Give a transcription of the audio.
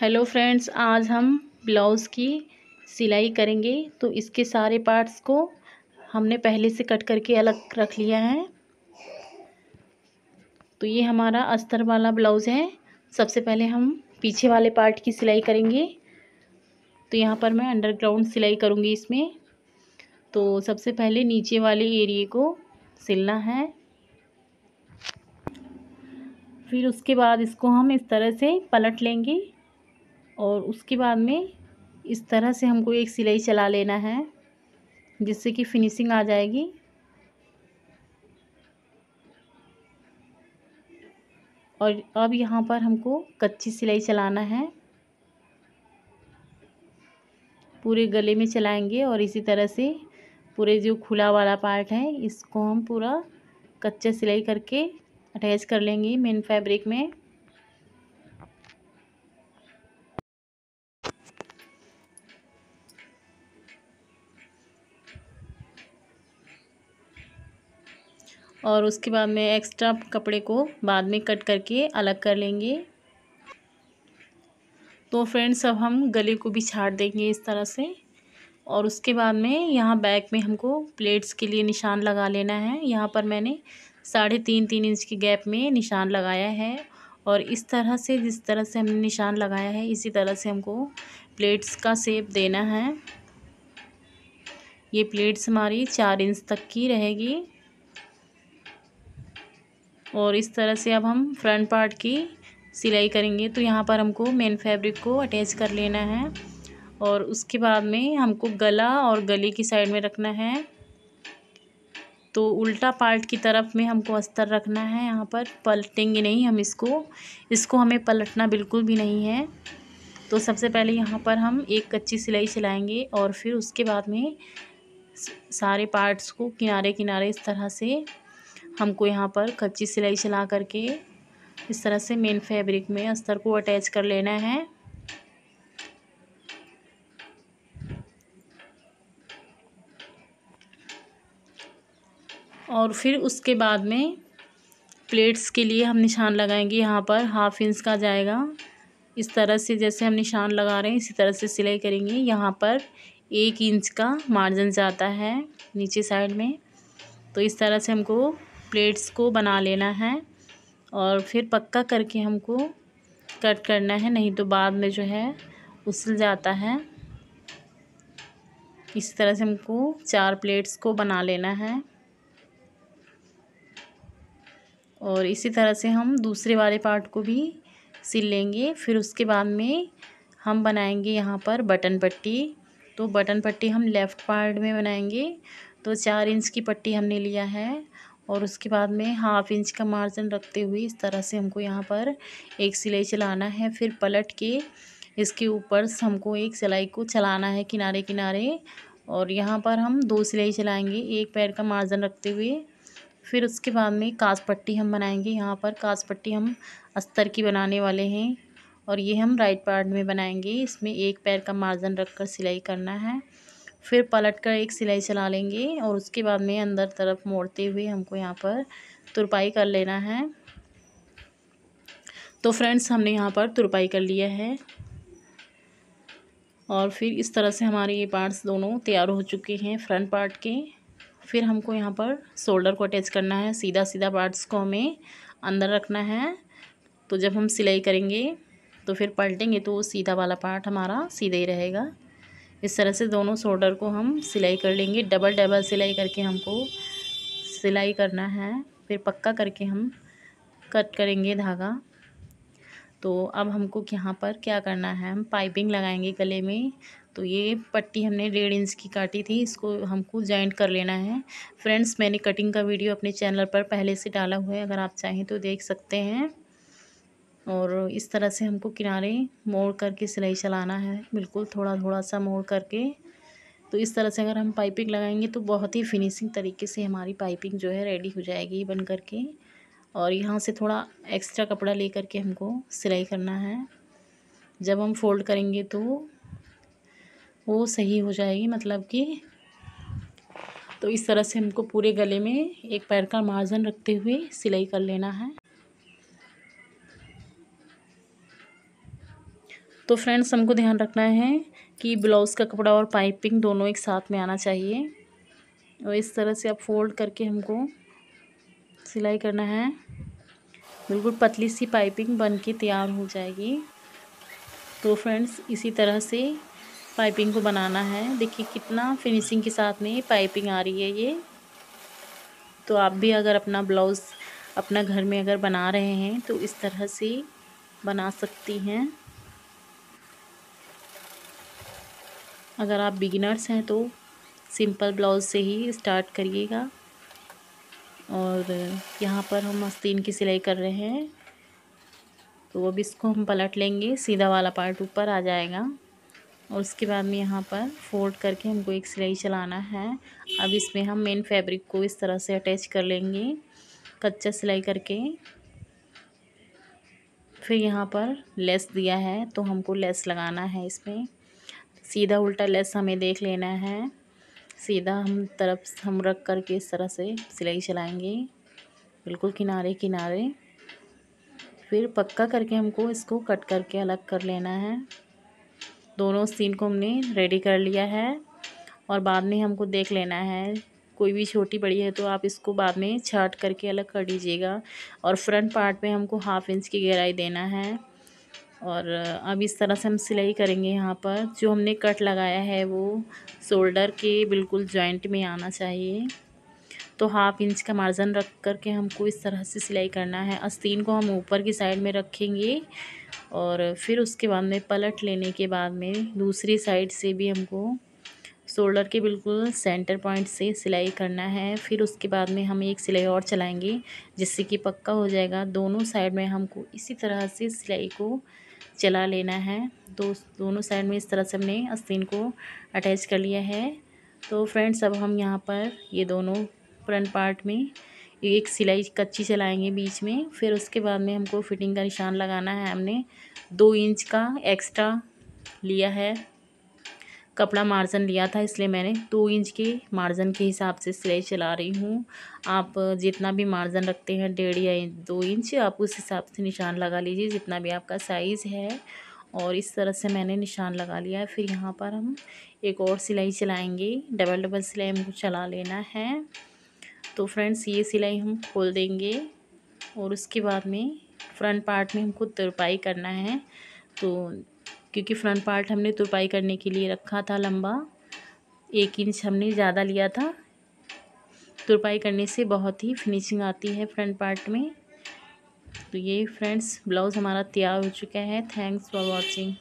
hello friends आज हम blouse की सिलाई करेंगे तो इसके सारे पार्ट्स को हमने पहले से कट करके अलग रख लिया है तो ये हमारा अस्तर वाला ब्लाउज़ है सबसे पहले हम पीछे वाले पार्ट की सिलाई करेंगे तो यहाँ पर मैं अंडरग्राउंड सिलाई करूँगी इसमें तो सबसे पहले नीचे वाले एरिए को सिलना है फिर उसके बाद इसको हम इस तरह से पलट लेंगे और उसके बाद में इस तरह से हमको एक सिलाई चला लेना है जिससे कि फिनिशिंग आ जाएगी और अब यहाँ पर हमको कच्ची सिलाई चलाना है पूरे गले में चलाएंगे और इसी तरह से पूरे जो खुला वाला पार्ट है इसको हम पूरा कच्चा सिलाई करके अटैच कर लेंगे मेन फैब्रिक में और उसके बाद में एक्स्ट्रा कपड़े को बाद में कट करके अलग कर लेंगे तो फ्रेंड्स अब हम गले को भी छाट देंगे इस तरह से और उसके बाद में यहाँ बैक में हमको प्लेट्स के लिए निशान लगा लेना है यहाँ पर मैंने साढ़े तीन तीन इंच के गैप में निशान लगाया है और इस तरह से जिस तरह से हमने निशान लगाया है इसी तरह से हमको प्लेट्स का सेप देना है ये प्लेट्स हमारी चार इंच तक की रहेगी और इस तरह से अब हम फ्रंट पार्ट की सिलाई करेंगे तो यहाँ पर हमको मेन फैब्रिक को अटैच कर लेना है और उसके बाद में हमको गला और गले की साइड में रखना है तो उल्टा पार्ट की तरफ में हमको अस्तर रखना है यहाँ पर पलटेंगे नहीं हम इसको इसको हमें पलटना बिल्कुल भी नहीं है तो सबसे पहले यहाँ पर हम एक कच्ची सिलाई चलाएँगे और फिर उसके बाद में सारे पार्ट्स को किनारे किनारे इस तरह से हमको यहाँ पर कच्ची सिलाई चला करके इस तरह से मेन फैब्रिक में अस्तर को अटैच कर लेना है और फिर उसके बाद में प्लेट्स के लिए हम निशान लगाएंगे यहाँ पर हाफ इंच का जाएगा इस तरह से जैसे हम निशान लगा रहे हैं इसी तरह से सिलाई करेंगे यहाँ पर एक इंच का मार्जिन जाता है नीचे साइड में तो इस तरह से हमको प्लेट्स को बना लेना है और फिर पक्का करके हमको कट करना है नहीं तो बाद में जो है उसल जाता है इस तरह से हमको चार प्लेट्स को बना लेना है और इसी तरह से हम दूसरे वाले पार्ट को भी सिल लेंगे फिर उसके बाद में हम बनाएंगे यहाँ पर बटन पट्टी तो बटन पट्टी हम लेफ़्ट पार्ट में बनाएंगे तो चार इंच की पट्टी हमने लिया है और उसके बाद में हाफ इंच का मार्जिन रखते हुए इस तरह से हमको यहाँ पर एक सिलाई चलाना है फिर पलट के इसके ऊपर हमको एक सिलाई को चलाना है किनारे किनारे और यहाँ पर हम दो सिलाई चलाएंगे एक पैर का मार्जिन रखते हुए फिर उसके बाद में काज पट्टी हम बनाएंगे यहाँ पर काज पट्टी हम अस्तर की बनाने वाले हैं और ये हम राइट पार्ट में बनाएंगे इसमें एक पैर का मार्जिन रखकर सिलाई करना है फिर पलट कर एक सिलाई चला लेंगे और उसके बाद में अंदर तरफ मोड़ते हुए हमको यहाँ पर तुरपाई कर लेना है तो फ्रेंड्स हमने यहाँ पर तुरपाई कर लिया है और फिर इस तरह से हमारे ये पार्ट्स दोनों तैयार हो चुके हैं फ्रंट पार्ट के फिर हमको यहाँ पर शोल्डर को अटैच करना है सीधा सीधा पार्ट्स को हमें अंदर रखना है तो जब हम सिलाई करेंगे तो फिर पलटेंगे तो सीधा वाला पार्ट हमारा सीधा ही रहेगा इस तरह से दोनों शोल्डर को हम सिलाई कर लेंगे डबल डबल सिलाई करके हमको सिलाई करना है फिर पक्का करके हम कट करेंगे धागा तो अब हमको यहाँ पर क्या करना है हम पाइपिंग लगाएंगे गले में तो ये पट्टी हमने डेढ़ इंच की काटी थी इसको हमको जॉइंट कर लेना है फ्रेंड्स मैंने कटिंग का वीडियो अपने चैनल पर पहले से डाला हुआ है अगर आप चाहें तो देख सकते हैं और इस तरह से हमको किनारे मोड़ करके सिलाई चलाना है बिल्कुल थोड़ा थोड़ा सा मोड़ करके तो इस तरह से अगर हम पाइपिंग लगाएंगे तो बहुत ही फिनिशिंग तरीके से हमारी पाइपिंग जो है रेडी हो जाएगी बन करके और यहाँ से थोड़ा एक्स्ट्रा कपड़ा ले करके हमको सिलाई करना है जब हम फोल्ड करेंगे तो वो सही हो जाएगी मतलब कि तो इस तरह से हमको पूरे गले में एक पैर का मार्जन रखते हुए सिलाई कर लेना है तो फ्रेंड्स हमको ध्यान रखना है कि ब्लाउज़ का कपड़ा और पाइपिंग दोनों एक साथ में आना चाहिए और इस तरह से आप फोल्ड करके हमको सिलाई करना है बिल्कुल पतली सी पाइपिंग बन के तैयार हो जाएगी तो फ्रेंड्स इसी तरह से पाइपिंग को बनाना है देखिए कितना फिनिशिंग के साथ में पाइपिंग आ रही है ये तो आप भी अगर अपना ब्लाउज़ अपना घर में अगर बना रहे हैं तो इस तरह से बना सकती हैं अगर आप बिगिनर्स हैं तो सिंपल ब्लाउज़ से ही स्टार्ट करिएगा और यहाँ पर हम आस्तीन की सिलाई कर रहे हैं तो अब इसको हम पलट लेंगे सीधा वाला पार्ट ऊपर आ जाएगा और उसके बाद में यहाँ पर फोल्ड करके हमको एक सिलाई चलाना है अब इसमें हम मेन फैब्रिक को इस तरह से अटैच कर लेंगे कच्चा सिलाई करके फिर यहाँ पर लेस दिया है तो हमको लेस लगाना है इसमें सीधा उल्टा लेस हमें देख लेना है सीधा हम तरफ हम रख कर के इस तरह से सिलाई चलाएंगे बिल्कुल किनारे किनारे फिर पक्का करके हमको इसको कट करके अलग कर लेना है दोनों सीन को हमने रेडी कर लिया है और बाद में हमको देख लेना है कोई भी छोटी बड़ी है तो आप इसको बाद में छाट करके अलग कर दीजिएगा और फ्रंट पार्ट में हमको हाफ इंच की गहराई देना है और अब इस तरह से हम सिलाई करेंगे यहाँ पर जो हमने कट लगाया है वो शोल्डर के बिल्कुल जॉइंट में आना चाहिए तो हाफ इंच का मार्जिन रख कर के हमको इस तरह से सिलाई करना है आस्तीन को हम ऊपर की साइड में रखेंगे और फिर उसके बाद में पलट लेने के बाद में दूसरी साइड से भी हमको शोल्डर के बिल्कुल सेंटर पॉइंट से सिलाई करना है फिर उसके बाद में हम एक सिलाई और चलाएंगे जिससे कि पक्का हो जाएगा दोनों साइड में हमको इसी तरह से सिलाई को चला लेना है तो दोनों साइड में इस तरह से हमने आस्तीन को अटैच कर लिया है तो फ्रेंड्स अब हम यहाँ पर ये दोनों फ्रंट पार्ट में एक सिलाई कच्ची चलाएंगे बीच में फिर उसके बाद में हमको फिटिंग का निशान लगाना है हमने दो इंच का एक्स्ट्रा लिया है कपड़ा मार्जन लिया था इसलिए मैंने दो इंच के मार्जन के हिसाब से सिलाई चला रही हूँ आप जितना भी मार्जन रखते हैं डेढ़ या दो इंच आप उस हिसाब से निशान लगा लीजिए जितना भी आपका साइज़ है और इस तरह से मैंने निशान लगा लिया है फिर यहाँ पर हम एक और सिलाई चलाएंगे डबल डबल सिलाई हमको चला लेना है तो फ्रेंड्स ये सिलाई हम खोल देंगे और उसके बाद में फ्रंट पार्ट में हमको तुरपाई करना है तो क्योंकि फ्रंट पार्ट हमने तुरपाई करने के लिए रखा था लंबा एक इंच हमने ज़्यादा लिया था तुरपाई करने से बहुत ही फिनिशिंग आती है फ्रंट पार्ट में तो ये फ्रेंड्स ब्लाउज़ हमारा तैयार हो चुका है थैंक्स फॉर वॉचिंग